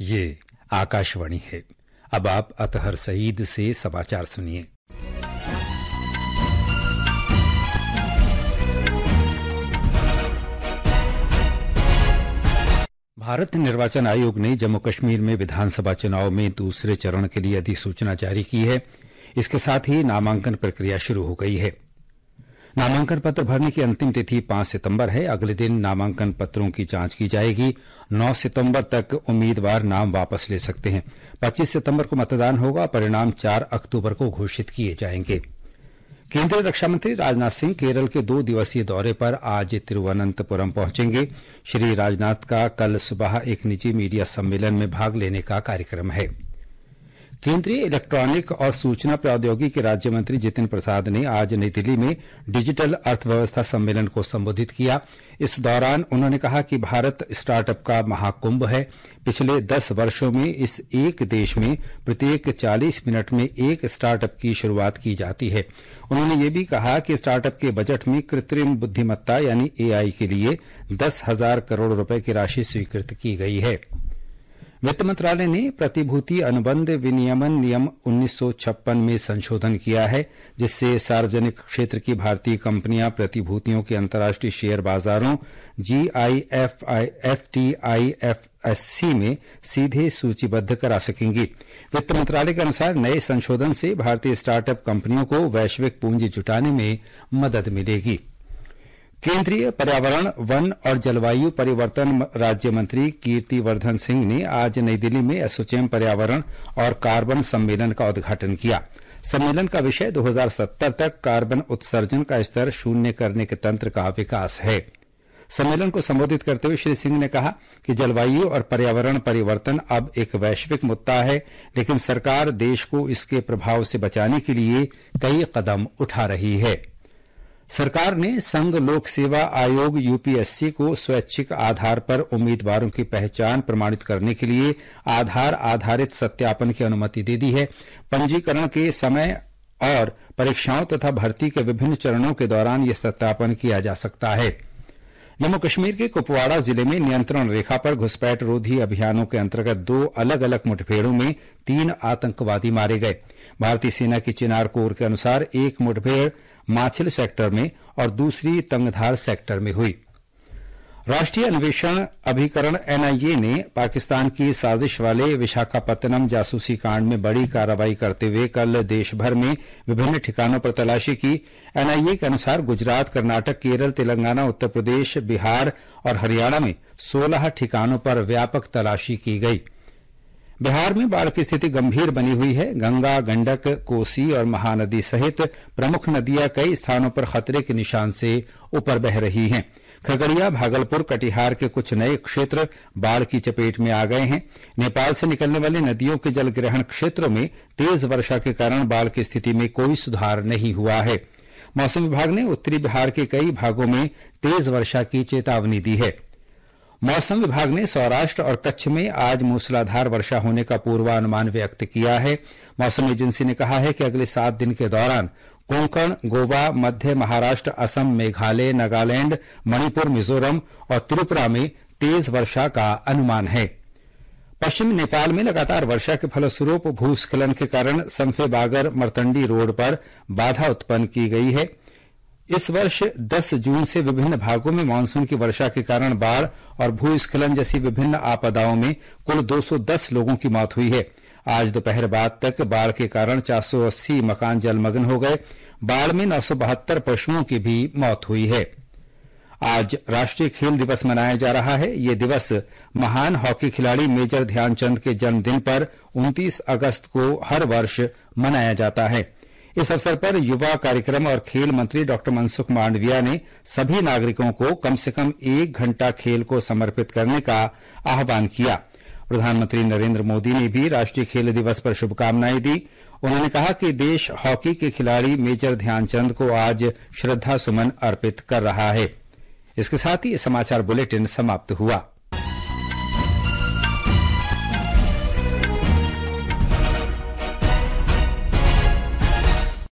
ये आकाशवाणी है अब आप अतहर सईद से समाचार सुनिए भारत निर्वाचन आयोग ने जम्मू कश्मीर में विधानसभा चुनाव में दूसरे चरण के लिए अधिसूचना जारी की है इसके साथ ही नामांकन प्रक्रिया शुरू हो गई है नामांकन पत्र भरने की अंतिम तिथि 5 सितंबर है अगले दिन नामांकन पत्रों की जांच की जाएगी 9 सितंबर तक उम्मीदवार नाम वापस ले सकते हैं 25 सितंबर को मतदान होगा परिणाम 4 अक्टूबर को घोषित किए जाएंगे केंद्रीय रक्षा मंत्री राजनाथ सिंह केरल के दो दिवसीय दौरे पर आज तिरुवनंतपुरम पहुंचेंगे श्री राजनाथ का कल सुबह एक निजी मीडिया सम्मेलन में भाग लेने का कार्यक्रम है केंद्रीय इलेक्ट्रॉनिक और सूचना प्रौद्योगिकी राज्य मंत्री जितिन प्रसाद ने आज नई दिल्ली में डिजिटल अर्थव्यवस्था सम्मेलन को संबोधित किया इस दौरान उन्होंने कहा कि भारत स्टार्टअप का महाकुंभ है पिछले दस वर्षों में इस एक देश में प्रत्येक चालीस मिनट में एक स्टार्टअप की शुरुआत की जाती है उन्होंने ये भी कहा कि स्टार्टअप के बजट में कृत्रिम बुद्धिमत्ता यानी एआई के लिए दस हजार करोड़ रुपए की राशि स्वीकृत की गई है वित्त मंत्रालय ने प्रतिभूति अनुबंध विनियमन नियम 1956 में संशोधन किया है जिससे सार्वजनिक क्षेत्र की भारतीय कंपनियां प्रतिभूतियों के अंतर्राष्ट्रीय शेयर बाजारों G I F I F T I F में सीधे सूचीबद्ध करा सकेंगी वित्त मंत्रालय के अनुसार नए संशोधन से भारतीय स्टार्टअप कंपनियों को वैश्विक पूंजी जुटाने में मदद मिलेगी केंद्रीय पर्यावरण वन और जलवायु परिवर्तन राज्य मंत्री कीर्तिवर्धन सिंह ने आज नई दिल्ली में एसोचैम पर्यावरण और कार्बन सम्मेलन का उद्घाटन किया सम्मेलन का विषय 2070 तक कार्बन उत्सर्जन का स्तर शून्य करने के तंत्र का विकास है सम्मेलन को संबोधित करते हुए श्री सिंह ने कहा कि जलवायु और पर्यावरण परिवर्तन अब एक वैश्विक मुद्दा है लेकिन सरकार देश को इसके प्रभाव से बचाने के लिए कई कदम उठा रही है सरकार ने संघ लोक सेवा आयोग यूपीएससी को स्वैच्छिक आधार पर उम्मीदवारों की पहचान प्रमाणित करने के लिए आधार आधारित सत्यापन की अनुमति दे दी है पंजीकरण के समय और परीक्षाओं तथा भर्ती के विभिन्न चरणों के दौरान यह सत्यापन किया जा सकता है जम्मू कश्मीर के कुपवाड़ा जिले में नियंत्रण रेखा पर घुसपैठ रोधी अभियानों के अंतर्गत दो अलग अलग मुठभेड़ों में तीन आतंकवादी मारे गए भारतीय सेना की चिनार कोर के अनुसार एक मुठभेड़ माछिल सेक्टर में और दूसरी तंगधार सेक्टर में हुई राष्ट्रीय अन्वेषण अभिकरण एनआईए ने पाकिस्तान की साजिश वाले विशाखापत्तनम जासूसी कांड में बड़ी कार्रवाई करते हुए कल देशभर में विभिन्न ठिकानों पर तलाशी की एनआईए के अनुसार गुजरात कर्नाटक केरल तेलंगाना उत्तर प्रदेश बिहार और हरियाणा में 16 ठिकानों पर व्यापक तलाशी की गई बिहार में बाढ़ की स्थिति गंभीर बनी हुई है गंगा गंडक कोसी और महानदी सहित प्रमुख नदियां कई स्थानों पर खतरे के निशान से ऊपर बह रही हैं खगड़िया भागलपुर कटिहार के कुछ नए क्षेत्र बाढ़ की चपेट में आ गए हैं नेपाल से निकलने वाली नदियों के जल ग्रहण क्षेत्रों में तेज वर्षा के कारण बाढ़ की स्थिति में कोई सुधार नहीं हुआ है मौसम विभाग ने उत्तरी बिहार के कई भागों में तेज वर्षा की चेतावनी दी है मौसम विभाग ने सौराष्ट्र और कच्छ में आज मूसलाधार वर्षा होने का पूर्वानुमान व्यक्त किया है मौसम एजेंसी ने कहा है कि अगले सात दिन के दौरान कोंकण गोवा मध्य महाराष्ट्र असम मेघालय नागालैंड मणिपुर मिजोरम और त्रिपुरा में तेज वर्षा का अनुमान है पश्चिम नेपाल में लगातार वर्षा के फलस्वरूप भूस्खलन के कारण बागर मरतंडी रोड पर बाधा उत्पन्न की गई है इस वर्ष 10 जून से विभिन्न भागों में मानसून की वर्षा के कारण बाढ़ और भूस्खलन जैसी विभिन्न आपदाओं में कुल 210 लोगों की मौत हुई है आज दोपहर बाद तक बाढ़ के कारण 480 मकान जलमग्न हो गए बाढ़ में नौ पशुओं की भी मौत हुई है आज राष्ट्रीय खेल दिवस मनाया जा रहा है ये दिवस महान हॉकी खिलाड़ी मेजर ध्यानचंद के जन्मदिन पर 29 अगस्त को हर वर्ष मनाया जाता है इस अवसर पर युवा कार्यक्रम और खेल मंत्री डॉ मनसुख मांडविया ने सभी नागरिकों को कम से कम एक घंटा खेल को समर्पित करने का आह्वान किया प्रधानमंत्री नरेंद्र मोदी ने भी राष्ट्रीय खेल दिवस पर शुभकामनाएं दी उन्होंने कहा कि देश हॉकी के खिलाड़ी मेजर ध्यानचंद को आज श्रद्धा सुमन अर्पित कर रहा है इसके साथ ही समाचार बुलेटिन समाप्त हुआ